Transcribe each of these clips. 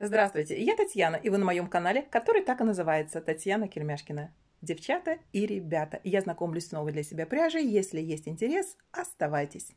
Здравствуйте, я Татьяна, и вы на моем канале, который так и называется «Татьяна Кельмяшкина». Девчата и ребята, я знакомлюсь с новой для себя пряжей. Если есть интерес, оставайтесь.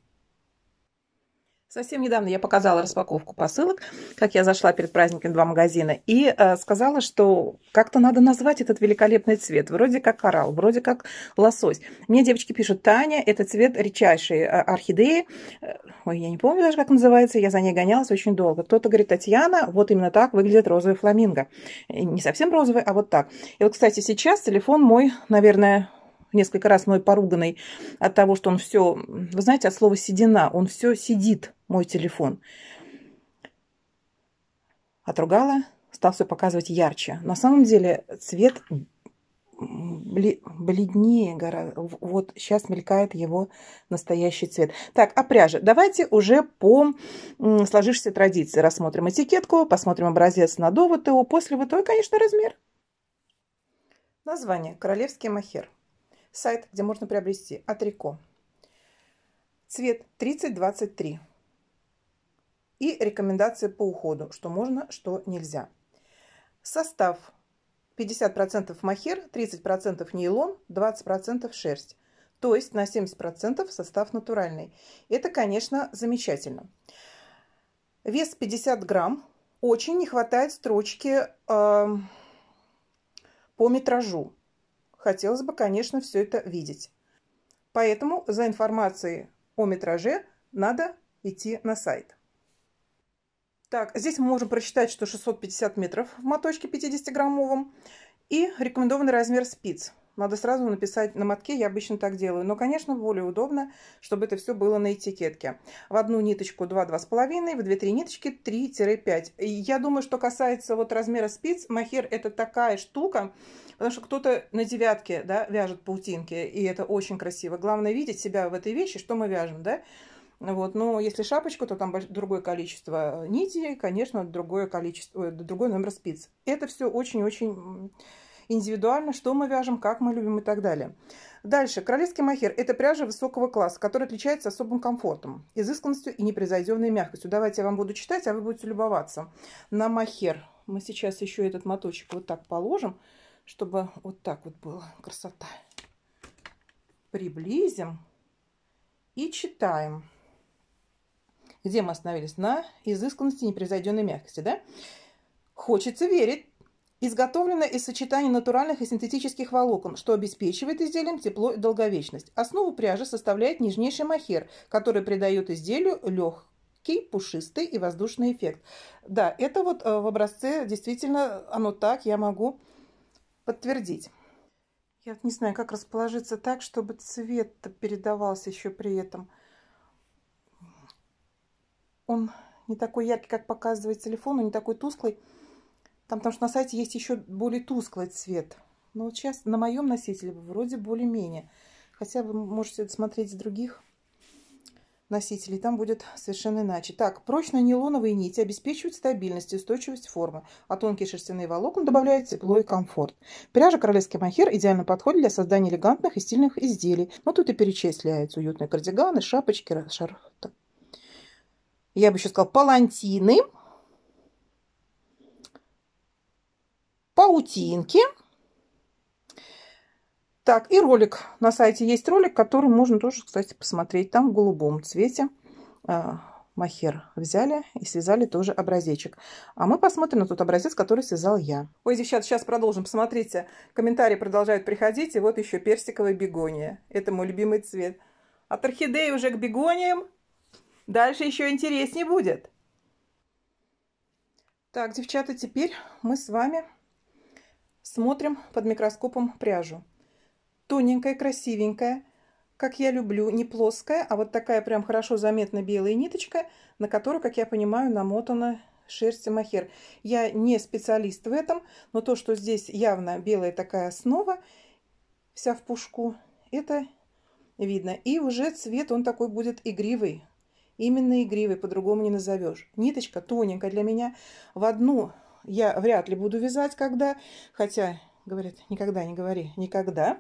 Совсем недавно я показала распаковку посылок, как я зашла перед праздником два магазина, и э, сказала, что как-то надо назвать этот великолепный цвет. Вроде как коралл, вроде как лосось. Мне девочки пишут, Таня, это цвет редчайшей э, орхидеи. Э, ой, я не помню даже, как называется, я за ней гонялась очень долго. Кто-то говорит, Татьяна, вот именно так выглядит розовый фламинго. Э, не совсем розовый, а вот так. И вот, кстати, сейчас телефон мой, наверное, несколько раз мой поруганный от того, что он все, вы знаете, от слова седина, он все сидит мой телефон. Отругала, стал все показывать ярче. На самом деле цвет бледнее гораздо. Вот сейчас мелькает его настоящий цвет. Так, о пряже. Давайте уже по сложившейся традиции рассмотрим этикетку, посмотрим образец на до его. после ВТО и, конечно, размер. Название. Королевский махер. Сайт, где можно приобрести. Атрико. Цвет 3023 и рекомендации по уходу, что можно, что нельзя. Состав 50% махер, 30% нейлон, 20% шерсть. То есть на 70% состав натуральный. Это, конечно, замечательно. Вес 50 грамм. Очень не хватает строчки э, по метражу. Хотелось бы, конечно, все это видеть. Поэтому за информацией о метраже надо идти на сайт. Так, здесь мы можем прочитать, что 650 метров в моточке 50-граммовом и рекомендованный размер спиц. Надо сразу написать на мотке, я обычно так делаю. Но, конечно, более удобно, чтобы это все было на этикетке. В одну ниточку 2-2,5, в 2-3 ниточки 3-5. Я думаю, что касается вот размера спиц, махер это такая штука, потому что кто-то на девятке да, вяжет паутинки, и это очень красиво. Главное видеть себя в этой вещи, что мы вяжем, да. Вот. Но если шапочку, то там другое количество нитей, конечно, другое количество, другой номер спиц. Это все очень-очень индивидуально, что мы вяжем, как мы любим и так далее. Дальше. Королевский махер – это пряжа высокого класса, которая отличается особым комфортом, изысканностью и непревзойденной мягкостью. Давайте я вам буду читать, а вы будете любоваться. На махер мы сейчас еще этот моточек вот так положим, чтобы вот так вот было. Красота. Приблизим и читаем. Где мы остановились? На изысканности непревзойденной мягкости, да? Хочется верить. Изготовлено из сочетания натуральных и синтетических волокон, что обеспечивает изделиям тепло и долговечность. Основу пряжи составляет нежнейший махер, который придает изделию легкий, пушистый и воздушный эффект. Да, это вот э, в образце действительно оно так, я могу подтвердить. Я не знаю, как расположиться так, чтобы цвет передавался еще при этом он не такой яркий, как показывает телефон, он не такой тусклый. Там, потому что на сайте есть еще более тусклый цвет. Но вот сейчас на моем носителе вроде более-менее. Хотя вы можете смотреть с других носителей. Там будет совершенно иначе. Так, прочные нейлоновые нити обеспечивают стабильность и устойчивость формы, а тонкие шерстяные волокна добавляют тепло и комфорт. Пряжа «Королевский махер» идеально подходит для создания элегантных и стильных изделий. Но тут и перечисляются уютные кардиганы, шапочки, шар я бы еще сказал палантины, паутинки. Так, и ролик. На сайте есть ролик, который можно тоже, кстати, посмотреть. Там в голубом цвете а, махер взяли и связали тоже образечек. А мы посмотрим на тот образец, который связал я. Ой, девчат, сейчас продолжим. Посмотрите, комментарии продолжают приходить. И вот еще персиковая бегония. Это мой любимый цвет. От орхидеи уже к бегониям Дальше еще интереснее будет. Так, девчата, теперь мы с вами смотрим под микроскопом пряжу. Тоненькая, красивенькая, как я люблю, не плоская, а вот такая прям хорошо заметная белая ниточка, на которую, как я понимаю, намотана шерсть и махер. Я не специалист в этом, но то, что здесь явно белая такая основа, вся в пушку, это видно. И уже цвет, он такой будет игривый, Именно игривой, по-другому не назовешь. Ниточка тоненькая для меня. В одну я вряд ли буду вязать, когда, хотя, говорят, никогда не говори, никогда.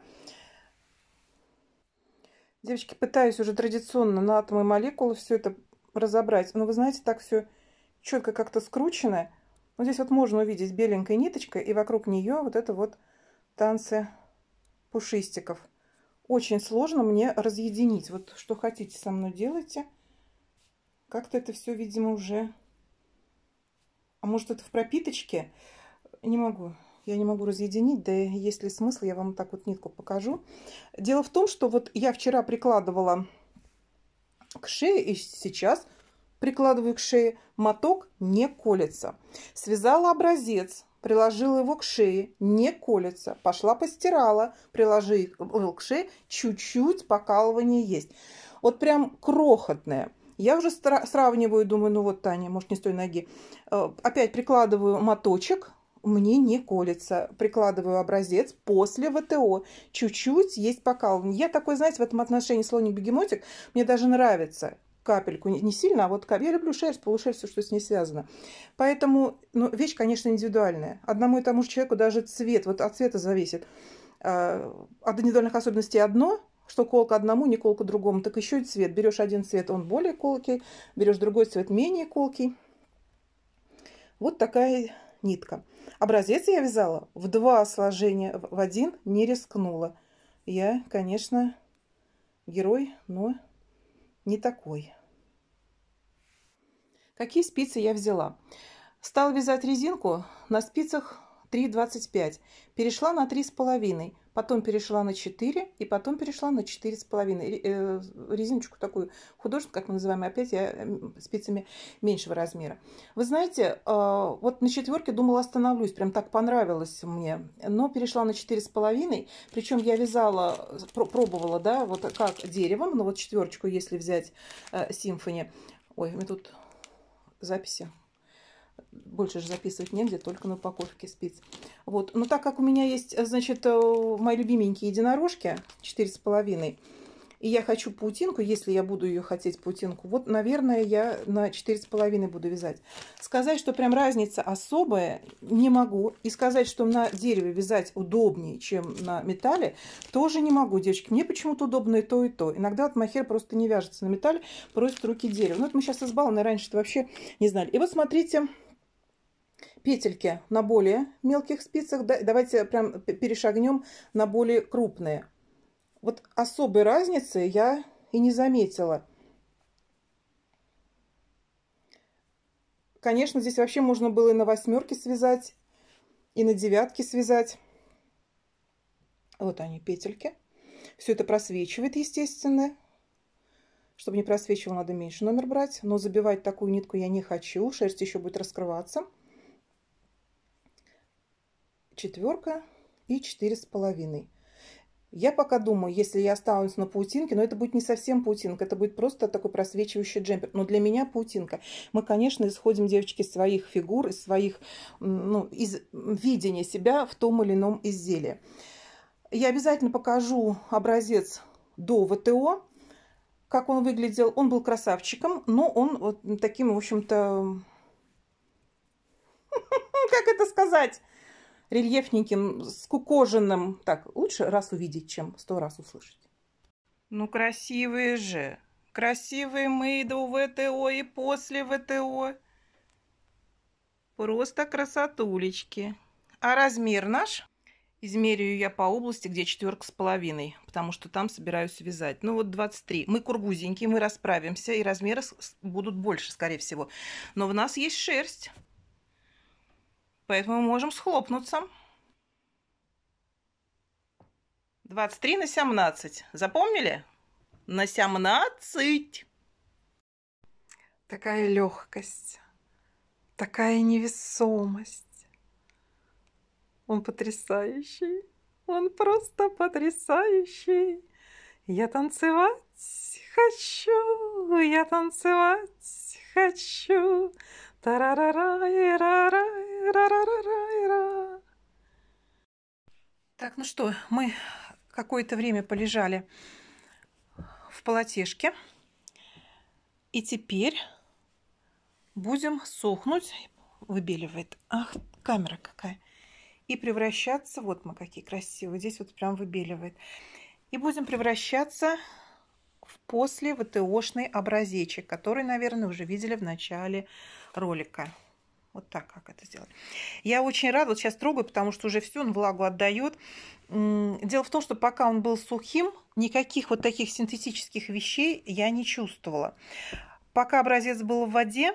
Девочки, пытаюсь уже традиционно на атомы и молекулы все это разобрать. Но вы знаете, так все четко как-то скручено. Вот здесь вот можно увидеть беленькой ниточкой, и вокруг нее вот это вот танцы пушистиков. Очень сложно мне разъединить. Вот что хотите со мной делайте – как-то это все, видимо, уже... А может, это в пропиточке? Не могу. Я не могу разъединить, да есть ли смысл, я вам так вот нитку покажу. Дело в том, что вот я вчера прикладывала к шее, и сейчас прикладываю к шее, моток не колется. Связала образец, приложила его к шее, не колется. Пошла постирала, приложила к шее, чуть-чуть покалывание есть. Вот прям крохотное. Я уже сравниваю, думаю, ну вот, Таня, может, не с той ноги. Э, опять прикладываю моточек, мне не колется. Прикладываю образец после ВТО. Чуть-чуть есть покалывание. Я такой, знаете, в этом отношении слоник-бегемотик, мне даже нравится капельку, не сильно, а вот я люблю шерсть, полушерсть, все, что с ней связано. Поэтому ну, вещь, конечно, индивидуальная. Одному и тому же человеку даже цвет, вот от цвета зависит. Э, от индивидуальных особенностей одно, что колка одному, не колка другому. Так еще и цвет. Берешь один цвет, он более колкий, берешь другой цвет, менее колкий. Вот такая нитка. Образец я вязала в два сложения, в один не рискнула. Я, конечно, герой, но не такой. Какие спицы я взяла? Стала вязать резинку на спицах 3,25. Перешла на 3,5 потом перешла на 4, и потом перешла на 4,5. Э, резиночку такую художественную, как мы называем, опять я спицами меньшего размера. Вы знаете, э, вот на четверке думала остановлюсь, прям так понравилось мне, но перешла на 4,5, причем я вязала, э, пробовала, да, вот как деревом, но вот четверочку, если взять симфони, ой, у меня тут записи больше же записывать негде, только на упаковке спиц. Вот. Но так как у меня есть, значит, э, мои любименькие единорожки, 4,5, и я хочу паутинку, если я буду ее хотеть паутинку, вот, наверное, я на 4,5 буду вязать. Сказать, что прям разница особая, не могу. И сказать, что на дереве вязать удобнее, чем на металле, тоже не могу, девочки. Мне почему-то удобно и то, и то. Иногда вот махер просто не вяжется на металле, просто руки дерева. Ну, это мы сейчас из баллона, раньше-то вообще не знали. И вот смотрите, петельки на более мелких спицах. Давайте прям перешагнем на более крупные. Вот особой разницы я и не заметила. Конечно, здесь вообще можно было и на восьмерке связать, и на девятке связать. Вот они, петельки. Все это просвечивает, естественно. Чтобы не просвечивало, надо меньше номер брать. Но забивать такую нитку я не хочу. Шерсть еще будет раскрываться четверка и четыре с половиной. Я пока думаю, если я останусь на паутинке, но это будет не совсем паутинка, это будет просто такой просвечивающий джемпер. Но для меня паутинка. Мы, конечно, исходим, девочки, из своих фигур, из своих, ну, из видения себя в том или ином изделии. Я обязательно покажу образец до ВТО, как он выглядел. Он был красавчиком, но он вот таким, в общем-то, как это сказать? рельефненьким, скукоженным. Так, лучше раз увидеть, чем сто раз услышать. Ну, красивые же. Красивые мы и до ВТО, и после ВТО. Просто красотулечки. А размер наш? Измерю я по области, где четверка с половиной, потому что там собираюсь вязать. Ну вот 23. Мы кургузенькие, мы расправимся, и размеры будут больше, скорее всего. Но в нас есть шерсть. Поэтому мы можем схлопнуться. 23 на 17. Запомнили? На 17. Такая легкость, такая невесомость. Он потрясающий. Он просто потрясающий. Я танцевать хочу, я танцевать хочу. Так, ну что, мы какое-то время полежали в полотешке. И теперь будем сохнуть. Выбеливает. Ах, камера какая. И превращаться. Вот мы какие красивые. Здесь вот прям выбеливает. И будем превращаться в после ВТОшный образечек, который, наверное, уже видели в начале ролика. Вот так как это сделать. Я очень рада, вот сейчас трогаю, потому что уже все, он влагу отдает. Дело в том, что пока он был сухим, никаких вот таких синтетических вещей я не чувствовала. Пока образец был в воде,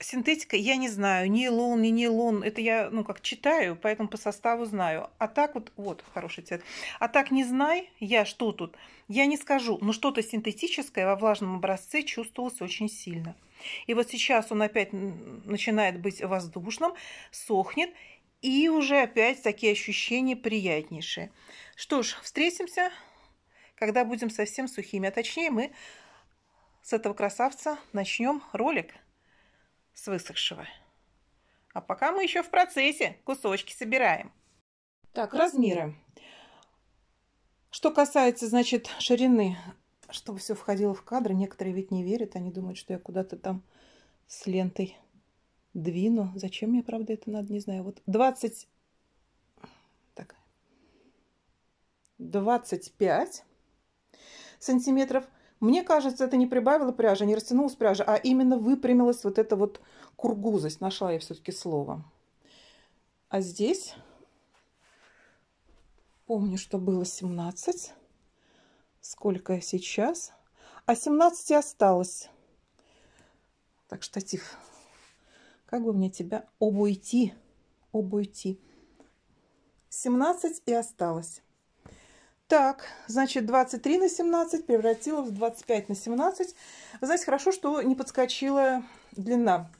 синтетика, я не знаю, нейлон, не нейлон, это я, ну, как читаю, поэтому по составу знаю. А так вот, вот, хороший цвет. А так не знай я, что тут, я не скажу, но что-то синтетическое во влажном образце чувствовалось очень сильно. И вот сейчас он опять начинает быть воздушным, сохнет, и уже опять такие ощущения приятнейшие. Что ж, встретимся, когда будем совсем сухими. А точнее, мы с этого красавца начнем ролик с высохшего. А пока мы еще в процессе кусочки собираем. Так, размеры. Что касается, значит, ширины чтобы все входило в кадр, Некоторые ведь не верят, они думают, что я куда-то там с лентой двину. Зачем мне, правда, это надо, не знаю. Вот 20... Так. 25 сантиметров. Мне кажется, это не прибавило пряжи, не растянулась пряжа, а именно выпрямилась вот эта вот кургузость. Нашла я все-таки слово. А здесь помню, что было 17. Сколько сейчас? А 17 осталось. Так, штатив. Как бы мне тебя обойти? Обойти. 17 и осталось. Так, значит, 23 на 17 превратила в 25 на 17. Вы знаете, хорошо, что не подскочила длина.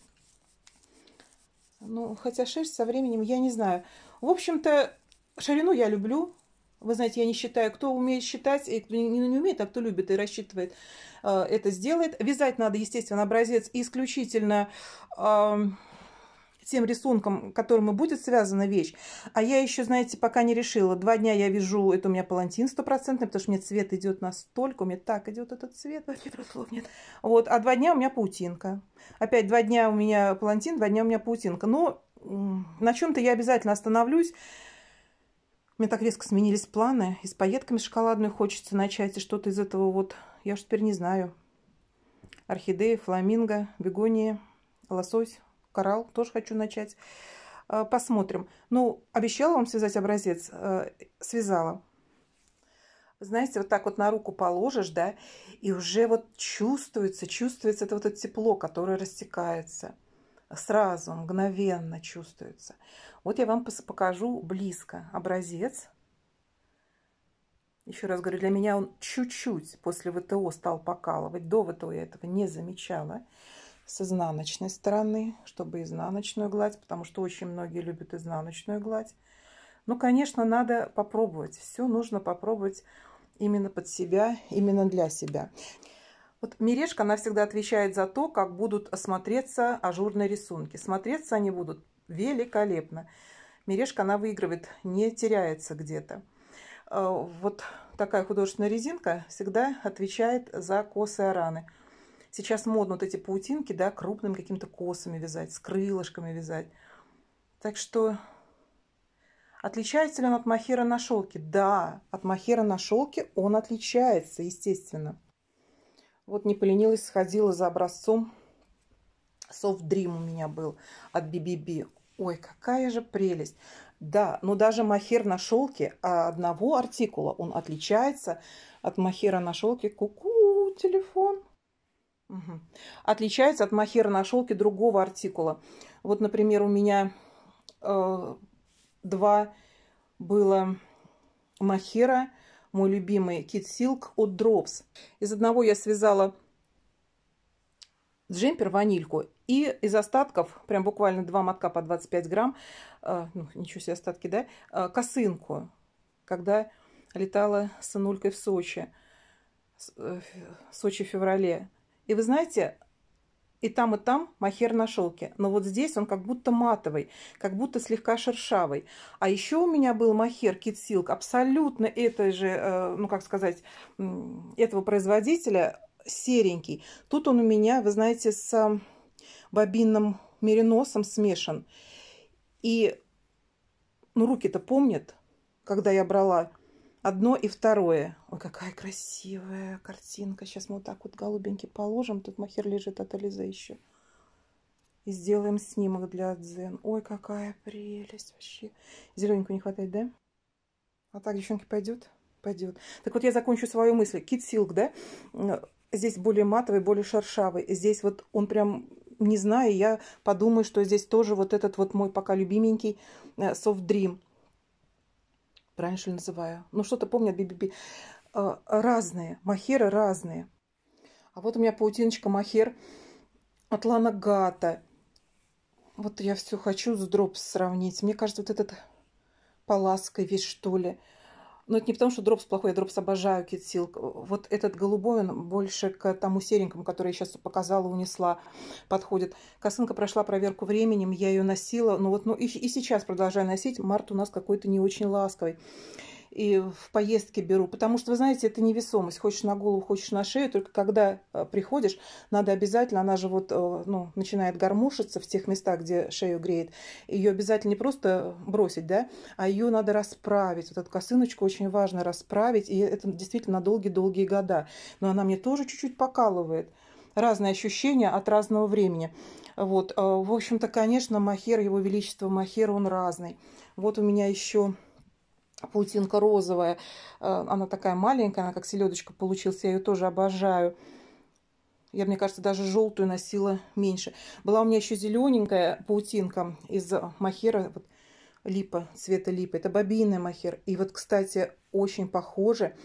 Ну, хотя шерсть со временем я не знаю. В общем-то, ширину я люблю. Вы знаете, я не считаю, кто умеет считать, и кто не, не умеет, а кто любит и рассчитывает, э, это сделает. Вязать надо, естественно, образец исключительно эм, тем рисунком, которым и будет связана вещь. А я еще, знаете, пока не решила. Два дня я вяжу, это у меня палантин стопроцентный, потому что мне цвет идет настолько, у меня так идет этот цвет, вообще слов нет. Вот, а два дня у меня паутинка. Опять два дня у меня палантин, два дня у меня паутинка. Но на чем-то я обязательно остановлюсь. Мне так резко сменились планы. И с пайетками шоколадной хочется начать, и что-то из этого вот, я уж теперь не знаю. Орхидеи, фламинго, бегонии, лосось, коралл тоже хочу начать. А, посмотрим. Ну, обещала вам связать образец, э, связала. Знаете, вот так вот на руку положишь, да, и уже вот чувствуется, чувствуется это вот это тепло, которое растекается сразу, мгновенно чувствуется. Вот я вам покажу близко образец. Еще раз говорю, для меня он чуть-чуть после ВТО стал покалывать. До ВТО я этого не замечала. С изнаночной стороны, чтобы изнаночную гладь, потому что очень многие любят изнаночную гладь. Ну, конечно, надо попробовать. Все нужно попробовать именно под себя, именно для себя. Вот мережка, она всегда отвечает за то, как будут смотреться ажурные рисунки. Смотреться они будут великолепно. Мережка, она выигрывает, не теряется где-то. Э, вот такая художественная резинка всегда отвечает за косые раны. Сейчас модно вот эти паутинки, да, крупными какими-то косами вязать, с крылышками вязать. Так что отличается ли он от махера на шелке? Да, от махера на шелке он отличается, естественно. Вот не поленилась, сходила за образцом. Soft Dream у меня был от BBB. Ой, какая же прелесть. Да, но даже махер на шелке а одного артикула, он отличается от махера на шелке. Ку-ку, телефон. Угу. Отличается от махера на шелке другого артикула. Вот, например, у меня э, два было махера мой любимый Kit Silk от Drops. Из одного я связала джемпер ванильку. И из остатков, прям буквально два мотка по 25 грамм, э, ну, ничего себе остатки, да, э, косынку, когда летала с сынулькой в Сочи, э, в Сочи в феврале. И вы знаете, и там, и там махер на шелке. Но вот здесь он как будто матовый, как будто слегка шершавый. А еще у меня был махер Kid Silk абсолютно этой же, э, ну как сказать, этого производителя, серенький. Тут он у меня, вы знаете, с э, бобинным мериносом смешан. И ну, руки-то помнят, когда я брала одно и второе. Ой, какая красивая картинка. Сейчас мы вот так вот голубенький положим. Тут махер лежит от Ализа еще. И сделаем снимок для дзен. Ой, какая прелесть вообще. Зелененького не хватает, да? А так, девчонки, пойдет? Пойдет. Так вот, я закончу свою мысль. Кит Силк, да? Здесь более матовый, более шершавый. Здесь вот он прям не знаю, я подумаю, что здесь тоже вот этот вот мой пока любименький э, Soft Dream правильно что ли называю? Ну, что-то помнят би-би-би. А, разные, махеры разные. А вот у меня паутиночка махер от Лана Гата. Вот я все хочу с дроп сравнить. Мне кажется, вот этот полаской весь, что ли. Но это не потому, что дропс плохой, я дропс обожаю, Кит Силк. Вот этот голубой, он больше к тому серенькому, который я сейчас показала, унесла, подходит. Косынка прошла проверку временем, я ее носила. Ну вот, ну и, и сейчас продолжаю носить. Март у нас какой-то не очень ласковый и в поездке беру, потому что, вы знаете, это невесомость. Хочешь на голову, хочешь на шею, только когда э, приходишь, надо обязательно, она же вот, э, ну, начинает гармошиться в тех местах, где шею греет. Ее обязательно не просто бросить, да, а ее надо расправить. Вот эту косыночку очень важно расправить, и это действительно долгие-долгие года. Но она мне тоже чуть-чуть покалывает разные ощущения от разного времени. Вот, э, в общем-то, конечно, махер, его величество махер, он разный. Вот у меня еще паутинка розовая. Э, она такая маленькая, она как селедочка получилась, я ее тоже обожаю. Я, мне кажется, даже желтую носила меньше. Была у меня еще зелененькая паутинка из махера, вот, липа, цвета липа. Это бобийная махер. И вот, кстати, очень похоже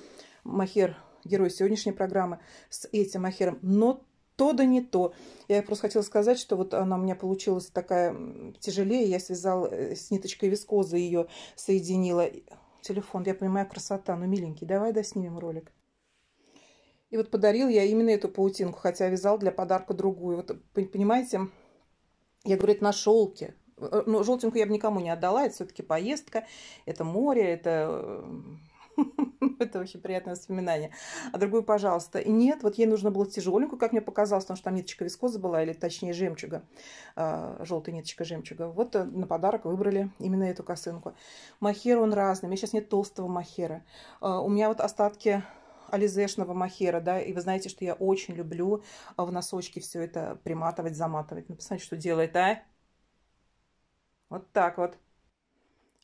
махер, герой сегодняшней программы, с этим махером. Но то да не то. Я просто хотела сказать, что вот она у меня получилась такая тяжелее. Я связала э, с ниточкой вискозы ее, соединила телефон. Я понимаю, красота, но ну, миленький, давай да снимем ролик. И вот подарил я именно эту паутинку, хотя вязал для подарка другую. Вот, понимаете, я говорю, это на шелке. Э, но ну, желтенькую я бы никому не отдала, это все-таки поездка, это море, это э, Это очень приятное воспоминание. А другую, пожалуйста. И нет, вот ей нужно было тяжеленькую, как мне показалось, потому что там ниточка вискоза была, или точнее жемчуга, а, желтая ниточка жемчуга. Вот э, на подарок выбрали именно эту косынку. Махер он разный. У меня сейчас нет толстого махера. У меня вот остатки ализешного махера, да, и вы знаете, что я очень люблю а, в носочке все это приматывать, заматывать. Ну, посмотрите, что делает, а? Вот так вот.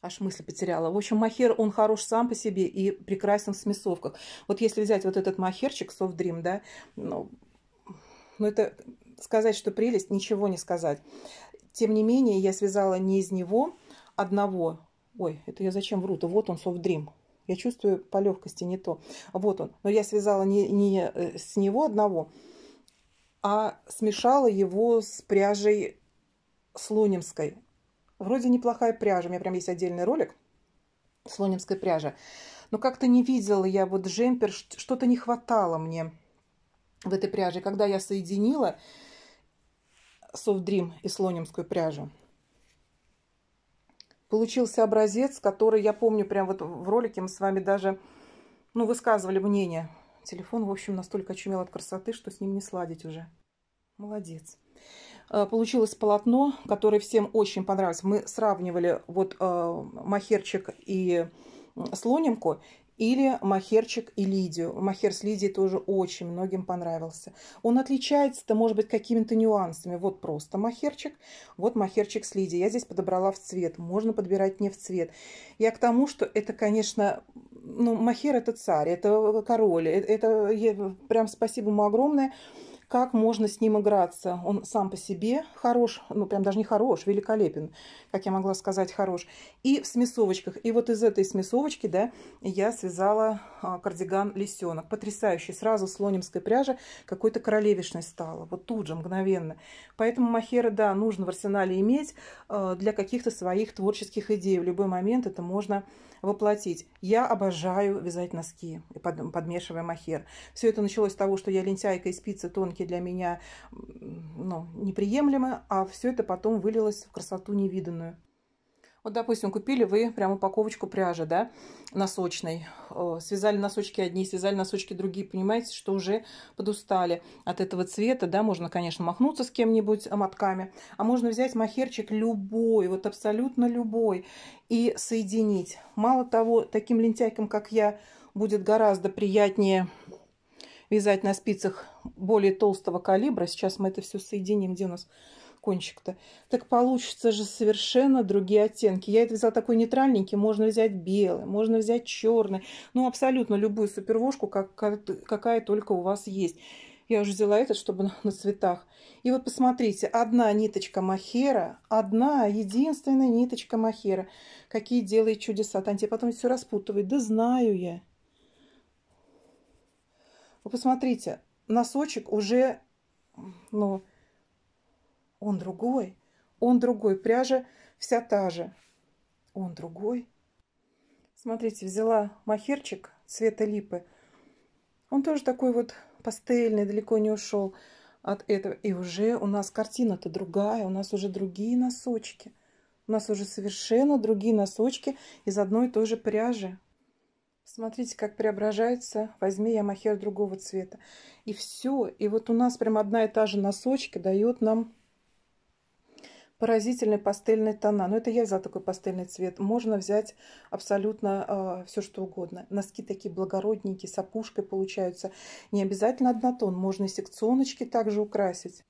Аж мысль потеряла. В общем, махер, он хорош сам по себе и прекрасен в смесовках. Вот если взять вот этот махерчик, Soft Dream, да, ну, ну это сказать, что прелесть, ничего не сказать. Тем не менее, я связала не из него одного. Ой, это я зачем вру-то? Вот он, Soft Dream. Я чувствую по легкости не то. Вот он. Но я связала не, не э, с него одного, а смешала его с пряжей слонимской. Вроде неплохая пряжа. У меня прям есть отдельный ролик с лонимской пряжи. Но как-то не видела я вот джемпер, что-то не хватало мне в этой пряже. Когда я соединила Soft Dream и слонимскую пряжу, получился образец, который, я помню, прям вот в ролике мы с вами даже, ну, высказывали мнение. Телефон, в общем, настолько очумел от красоты, что с ним не сладить уже. Молодец. Э, получилось полотно, которое всем очень понравилось. Мы сравнивали вот э, махерчик и слонимку, или махерчик и лидию. Махер с лидией тоже очень многим понравился. Он отличается-то, может быть, какими-то нюансами. Вот просто махерчик, вот махерчик с лидией. Я здесь подобрала в цвет. Можно подбирать не в цвет. Я к тому, что это, конечно, ну, махер это царь, это король. Это, это я, прям спасибо ему огромное как можно с ним играться. Он сам по себе хорош, ну прям даже не хорош, великолепен, как я могла сказать, хорош. И в смесовочках. И вот из этой смесовочки, да, я связала а, кардиган лисенок. Потрясающий. Сразу с лонимской пряжи какой-то королевишной стало. Вот тут же, мгновенно. Поэтому махера, да, нужно в арсенале иметь а, для каких-то своих творческих идей. В любой момент это можно воплотить. Я обожаю вязать носки, подмешивая махер. Все это началось с того, что я лентяйка и спицы тонкие мелкие для меня ну, неприемлемы, а все это потом вылилось в красоту невиданную. Вот, допустим, купили вы прям упаковочку пряжи, да, носочной. Э, связали носочки одни, связали носочки другие. Понимаете, что уже подустали от этого цвета, да. Можно, конечно, махнуться с кем-нибудь э, мотками. А можно взять махерчик любой, вот абсолютно любой, и соединить. Мало того, таким лентяйкам, как я, будет гораздо приятнее вязать на спицах более толстого калибра. Сейчас мы это все соединим. Где у нас кончик-то? Так получится же совершенно другие оттенки. Я это вязала такой нейтральненький. Можно взять белый, можно взять черный. Ну, абсолютно любую супервошку, как, какая только у вас есть. Я уже взяла этот, чтобы на цветах. И вот посмотрите, одна ниточка махера, одна единственная ниточка махера. Какие делает чудеса. Танти потом все распутывает. Да знаю я. Вы посмотрите, носочек уже, ну, он другой, он другой, пряжа вся та же, он другой. Смотрите, взяла махерчик цвета липы, он тоже такой вот пастельный, далеко не ушел от этого. И уже у нас картина-то другая, у нас уже другие носочки. У нас уже совершенно другие носочки из одной и той же пряжи. Смотрите, как преображается. Возьми я махер другого цвета. И все. И вот у нас прям одна и та же носочки дает нам поразительный пастельный тона. Но это я взяла такой пастельный цвет. Можно взять абсолютно э, а, все, что угодно. Носки такие благородненькие, с опушкой получаются. Не обязательно однотон. Можно и секционочки также украсить.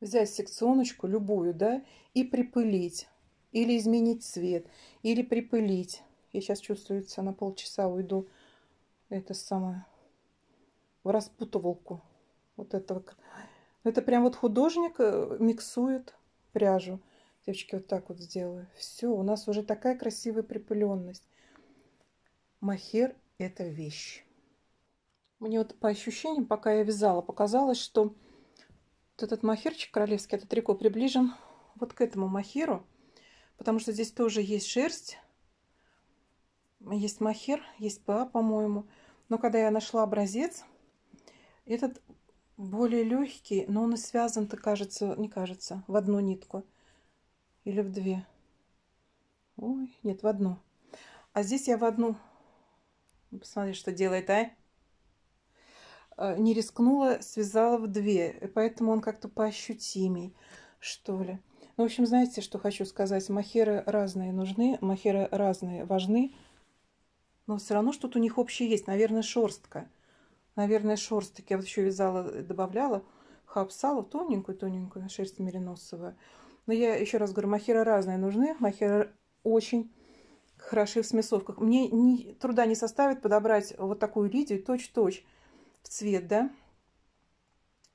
Взять секционочку любую, да, и припылить. Или изменить цвет. Или припылить я сейчас, чувствуется, на полчаса уйду это самое в распутывалку. Вот этого. Ну, это прям вот художник э, миксует пряжу. Девочки, вот так вот сделаю. Все, у нас уже такая красивая припыленность. Махер – это вещь. Мне вот по ощущениям, пока я вязала, показалось, что вот этот махерчик королевский, этот трико приближен вот к этому махеру, потому что здесь тоже есть шерсть, есть махер, есть ПА, по-моему. Но когда я нашла образец, этот более легкий, но он и связан-то, кажется, не кажется, в одну нитку. Или в две. Ой, нет, в одну. А здесь я в одну... Ну, посмотри, что делает, а? Э, не рискнула, связала в две. И э, поэтому он как-то поощутимей, что ли. Ну, в общем, знаете, что хочу сказать? Махеры разные нужны, махеры разные важны но все равно что-то у них общее есть. Наверное, шерстка. Наверное, шерсток. Я вот еще вязала, э, добавляла хапсалу, тоненькую-тоненькую шерсть мериносовая. Но я еще раз говорю, махеры разные нужны. Махеры очень хороши в смесовках. Мне не, труда не составит подобрать вот такую лидию точь-точь в цвет, да,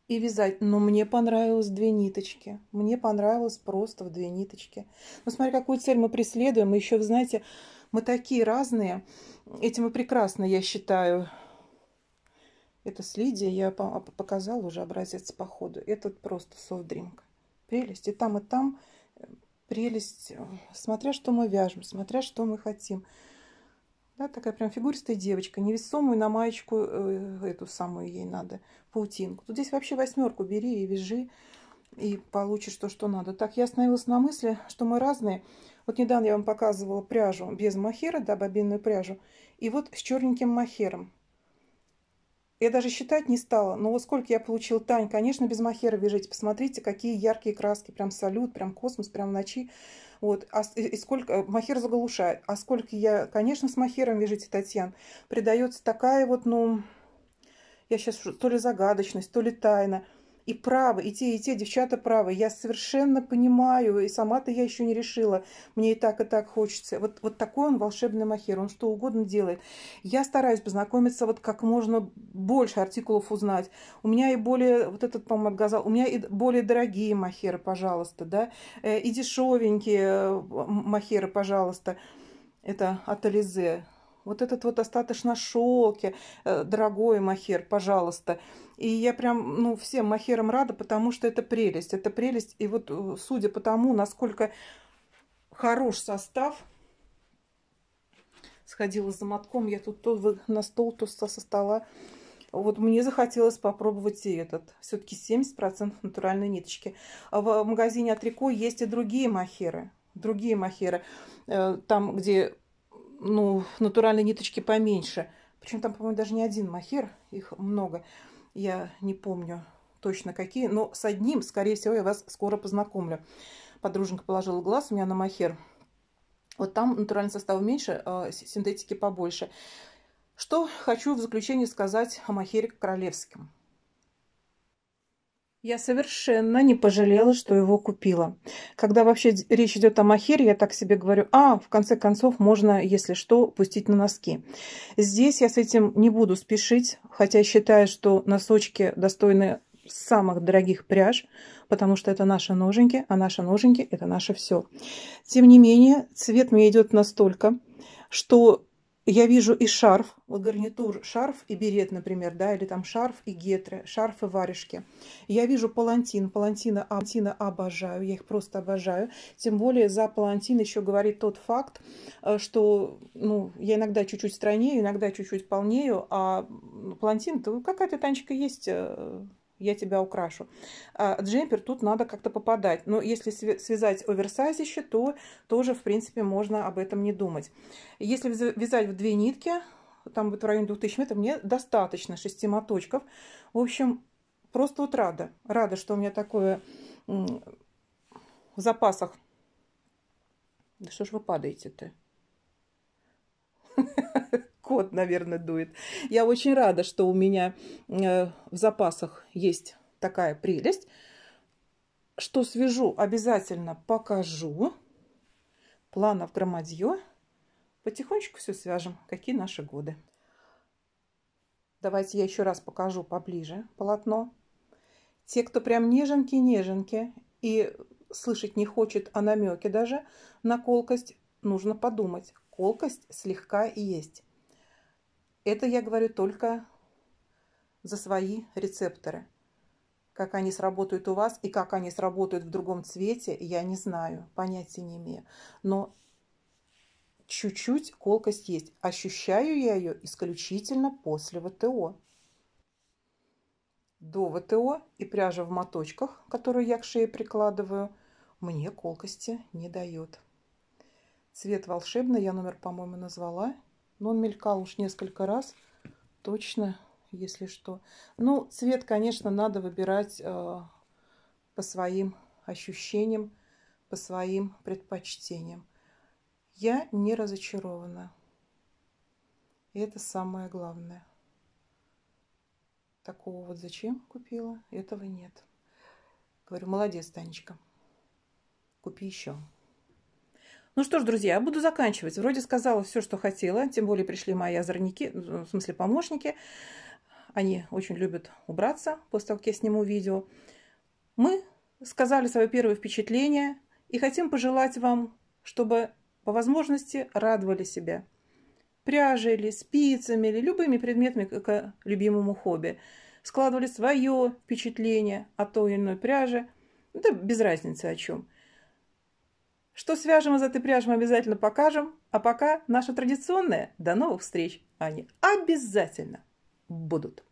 и вязать. Но мне понравилось две ниточки. Мне понравилось просто в две ниточки. Но ну, смотри, какую цель мы преследуем. Мы еще, вы знаете, мы такие разные. Этим и прекрасно, я считаю. Это с Лидией я а, показала уже образец по ходу. Этот просто софт-дринг. Прелесть. И там, и там э, прелесть. Э, смотря, что мы вяжем, смотря, что мы хотим. Да, такая прям фигуристая девочка. Невесомую на маечку э, эту самую ей надо, паутинку. Тут здесь вообще восьмерку бери и вяжи, и получишь то, что надо. Так, я остановилась на мысли, что мы разные. Вот недавно я вам показывала пряжу без махера, да, бобинную пряжу. И вот с черненьким махером. Я даже считать не стала, но вот сколько я получил Тань, конечно, без махера вяжите. Посмотрите, какие яркие краски, прям салют, прям космос, прям ночи. Вот, а, и сколько, э, махер заглушает. А сколько я, конечно, с махером вяжите, Татьян, придается такая вот, ну, я сейчас то ли загадочность, то ли тайна и правы, и те, и те девчата правы. Я совершенно понимаю, и сама-то я еще не решила. Мне и так, и так хочется. Вот, вот такой он волшебный махер, он что угодно делает. Я стараюсь познакомиться вот как можно больше артикулов узнать. У меня и более, вот этот, по-моему, отгазал, у меня и более дорогие махеры, пожалуйста, да, э, и дешевенькие э, махеры, пожалуйста. Это от Ализе вот этот вот остаточно шелки, э, дорогой махер, пожалуйста. И я прям, ну, всем махерам рада, потому что это прелесть, это прелесть. И вот э, судя по тому, насколько хорош состав, сходила за мотком, я тут то на стол, то со стола. Вот мне захотелось попробовать и этот. Все-таки 70% натуральной ниточки. А в э, магазине Атрико есть и другие махеры. Другие махеры. Там, где ну, натуральные ниточки поменьше. Причем там, по-моему, даже не один махер, их много. Я не помню точно какие, но с одним, скорее всего, я вас скоро познакомлю. Подруженька положила глаз у меня на махер. Вот там натуральный состав меньше, а, синтетики побольше. Что хочу в заключение сказать о махере королевском. Я совершенно не пожалела, что его купила. Когда вообще речь идет о махере, я так себе говорю, а, в конце концов, можно, если что, пустить на носки. Здесь я с этим не буду спешить, хотя считаю, что носочки достойны самых дорогих пряж, потому что это наши ноженьки, а наши ноженьки – это наше все. Тем не менее, цвет мне идет настолько, что я вижу и шарф, вот гарнитур, шарф и берет, например, да, или там шарф и гетры, шарф и варежки. Я вижу палантин, палантина, а, палантина обожаю, я их просто обожаю. Тем более за палантин еще говорит тот факт, э, что, ну, я иногда чуть-чуть стройнею, иногда чуть-чуть полнею, а палантин, то ну, какая-то танчика есть э, я тебя украшу. А, джемпер тут надо как-то попадать. Но если связать оверсайзище, то тоже, в принципе, можно об этом не думать. Если вязать в две нитки, там будет в районе 2000 метров, мне достаточно 6 моточков. В общем, просто вот рада. Рада, что у меня такое в запасах. Да что ж вы падаете-то? кот, наверное, дует. Я очень рада, что у меня э, в запасах есть такая прелесть. Что свяжу, обязательно покажу. Планов громадье. Потихонечку все свяжем, какие наши годы. Давайте я еще раз покажу поближе полотно. Те, кто прям неженки-неженки и слышать не хочет о а намеке даже на колкость, нужно подумать. Колкость слегка есть. Это я говорю только за свои рецепторы. Как они сработают у вас и как они сработают в другом цвете, я не знаю, понятия не имею. Но чуть-чуть колкость есть. Ощущаю я ее исключительно после ВТО. До ВТО и пряжа в моточках, которую я к шее прикладываю, мне колкости не дает. Цвет волшебный я номер, по-моему, назвала. Но он мелькал уж несколько раз, точно, если что. Ну, цвет, конечно, надо выбирать э, по своим ощущениям, по своим предпочтениям. Я не разочарована. И это самое главное. Такого вот зачем купила? Этого нет. Говорю, молодец, Танечка. Купи еще. Ну что ж, друзья, я буду заканчивать. Вроде сказала все, что хотела, тем более пришли мои озорники, в смысле помощники. Они очень любят убраться после того, как я сниму видео. Мы сказали свое первое впечатление и хотим пожелать вам, чтобы по возможности радовали себя пряжей или спицами или любыми предметами к любимому хобби. Складывали свое впечатление о той или иной пряже. Это без разницы о чем. Что свяжем из этой пряжи, мы обязательно покажем. А пока наша традиционная. До новых встреч. Они обязательно будут.